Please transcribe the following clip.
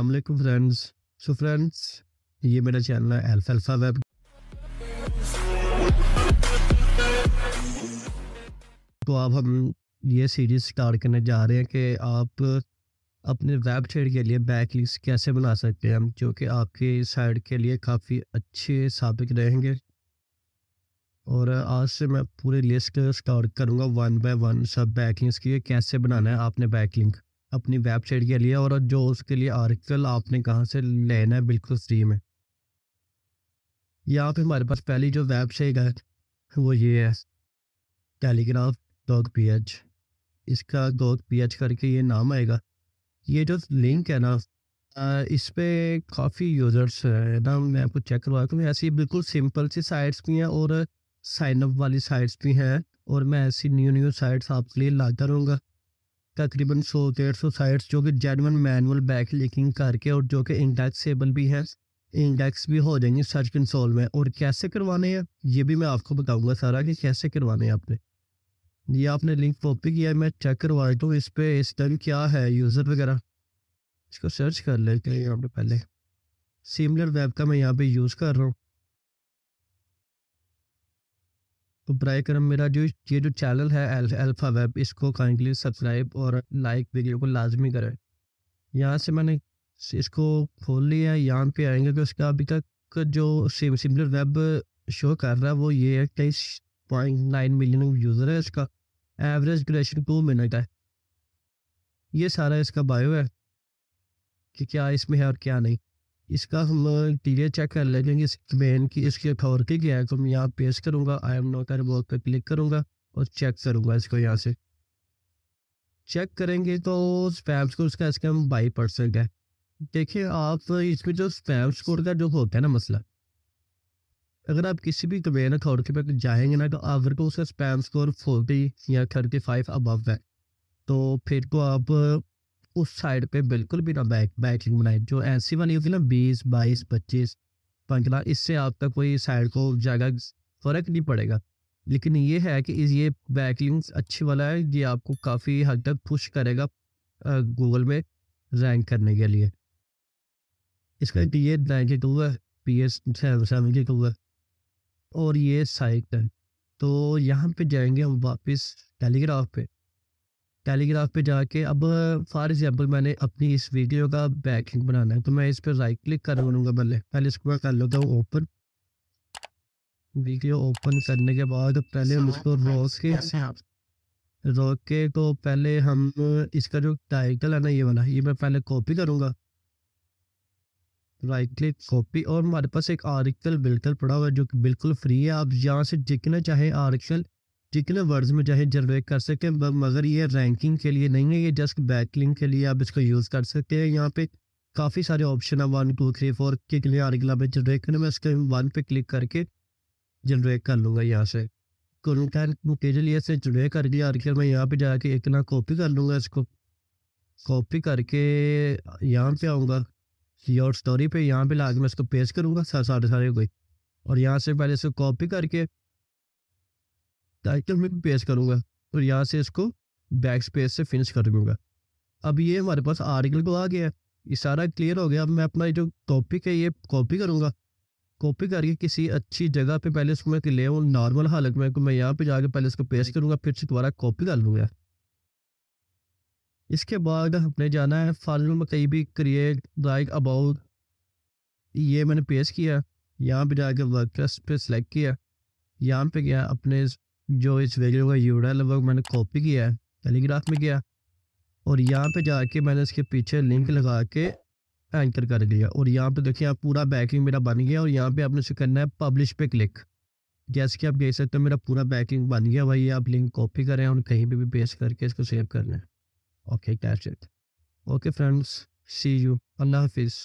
अलैक्म friends so friends ये मेरा channel है अल्फा अल्फा वेब तो अब हम ये सीरीज स्टार्ट करने जा रहे हैं कि आप अपने वेबसाइट के लिए बैक लिस्ट कैसे बना सकते हैं हम जो कि आपके साइड के लिए काफ़ी अच्छे साबित रहेंगे और आज से मैं पूरी लिस्ट स्टार्ट करूँगा वन बाय वन सब बैक लिंक्स की कैसे बनाना है आपने बैक लिंक अपनी वेबसाइट के लिए और जो उसके लिए आर्टिकल आपने कहाँ से लेना है बिल्कुल फ्री में यहाँ पे हमारे पास पहली जो वेबसाइट है वो ये है टेलीग्राफ डॉग पी एच इसका डॉग पी एच करके ये नाम आएगा ये जो लिंक है ना इस पर काफ़ी यूज़र्स है ना मैं आपको चेक करवा क्योंकि ऐसी बिल्कुल सिंपल सी साइट्स भी हैं और साइन अप वाली साइट्स भी हैं और मैं ऐसी न्यू न्यू साइट्स आपके लिए लाता रहूँगा तकरीबन सौ डेढ़ सौ साइट्स जो कि जेनवन मैनुअल बैक लिंकिंग करके और जो कि इंडेक्सेबल भी हैं इंडेक्स भी हो जाएंगे सर्च कंसोल में और कैसे करवाने हैं ये भी मैं आपको बताऊंगा सारा कि कैसे करवाने हैं आपने ये आपने लिंक कॉपी किया है मैं चेक करवा लेता हूँ इस पर इस टाइम क्या है यूज़र वगैरह इसको सर्च कर लेते हैं यहाँ पर पहले सिमिलर वेब का मैं यहाँ पे यूज़ कर रहा हूँ तो बर करम मेरा जो ये जो चैनल है अल्फ़ा एल, वेब इसको काइंडली सब्सक्राइब और लाइक वीडियो को लाजमी करें यहाँ से मैंने इसको खोल लिया है यहाँ पे आएंगे कि उसका अभी तक जो सिमिलर वेब शो कर रहा है वो ये है तेईस पॉइंट नाइन मिलियन यूज़र है इसका एवरेज ड्यूरेशन टू मिनट है ये सारा इसका बायो है कि क्या इसमें है और क्या नहीं इसका हम क्लियर चेक कर लेंगे इस मेन की इसकी अथॉरिटी क्या है तो मैं यहाँ पेश करूँगा आई एम नो कर वर्क पर क्लिक करूँगा और चेक करूँगा इसको यहाँ से चेक करेंगे तो स्पैम स्कोर इसका इसका हम बाई परसेंट है देखिए आप इसमें जो स्पैम स्कोर का जो होता है ना मसला अगर आप किसी भी कमेन अथॉरिटी पर जाएंगे ना तो को उसका स्पैम स्कोर फोर्टी या थर्टी फाइव अबव है तो फिर को तो आप उस साइड पे बिल्कुल भी ना बैक बैकिंग बनाए जो ऐसी बनी होती ना बीस बाईस पच्चीस पंखला इससे आपका कोई साइड को जगह फ़र्क नहीं पड़ेगा लेकिन ये है कि इस ये बैकलिंग्स अच्छी वाला है ये आपको काफ़ी हद तक पुश करेगा गूगल में रैंक करने के लिए इसका टी ए नाइन्टी टू है पी एस सेवेंटी टू है और ये साइट है तो यहाँ पे जाएंगे हम वापस टेलीग्राफ पे टेलीग्राफ पे जाके अब फॉर एग्जांपल मैंने अपनी इस वीडियो का बैकिंग बनाना है तो मैं इस पर राइट क्लिक कर लूँगा पहले पहले इसको कर लेता हूँ ओपन वीडियो ओपन करने के बाद पहले हम इसको रोक के रोक के तो पहले हम इसका जो टाइटल है ना ये वाला ये मैं पहले कॉपी करूँगा राइट क्लिक कॉपी और हमारे पास एक आर्टिकल बिल्कुल पड़ा हुआ है जो कि बिल्कुल फ्री है आप यहाँ से जितना चाहे आर्टिकल ठीक है ना वर्ड्स में चाहे जनरेट कर सके मगर ये रैंकिंग के लिए नहीं है ये जस्ट बैकलिंग के लिए आप इसको यूज़ कर सकते हैं यहाँ पे काफ़ी सारे ऑप्शन है वन टू थ्री फोर के लिए आर्टिकल पे जनरेट करना मैं इसके वन पे क्लिक करके जनरेट कर लूँगा यहाँ से कंटेंट के लिए इसे जनरेट कर दिया आर्टिकल मैं यहाँ पर जाके एक ना कॉपी कर लूँगा इसको कॉपी करके यहाँ पे आऊँगा योर स्टोरी पे यहाँ पे ला मैं इसको पेश करूँगा सारे सारे कोई और यहाँ से पहले इसको कॉपी करके टाइटल में भी पेश करूँगा और यहाँ से इसको बैक स्पेस से फिनिश कर दूँगा अब ये हमारे पास आर्टिकल को आ गया ये सारा क्लियर हो गया अब मैं अपना जो टॉपिक है ये कॉपी करूँगा कॉपी करके किसी अच्छी जगह पे पहले इसको मैं ले आऊँ नॉर्मल हालत में तो मैं यहाँ पे जाके पहले इसको पेश करूँगा फिर से दोबारा कॉपी कर लूँगा इसके बाद हमने जाना है फार्मूल में कहीं भी क्रिएट लाइक अबाउट ये मैंने पेश किया यहाँ पे जाके वर्क पे सेलेक्ट किया यहाँ पे गया अपने जो इस वेरिएबल का यू लगभग मैंने कॉपी किया है टेलीग्राफ में किया और यहाँ पे जाके मैंने इसके पीछे लिंक लगा के एंकर कर दिया और यहाँ पे देखिए आप पूरा बैकिंग मेरा बन गया और यहाँ पे आपने इसे करना है पब्लिश पे क्लिक जैसे कि आप देख सकते हो मेरा पूरा बैकिंग बन गया भाई आप लिंक कॉपी करें और कहीं पर भी पेस्ट करके इसको सेव कर लें okay cache it okay friends see you अल्लाह हाफिज़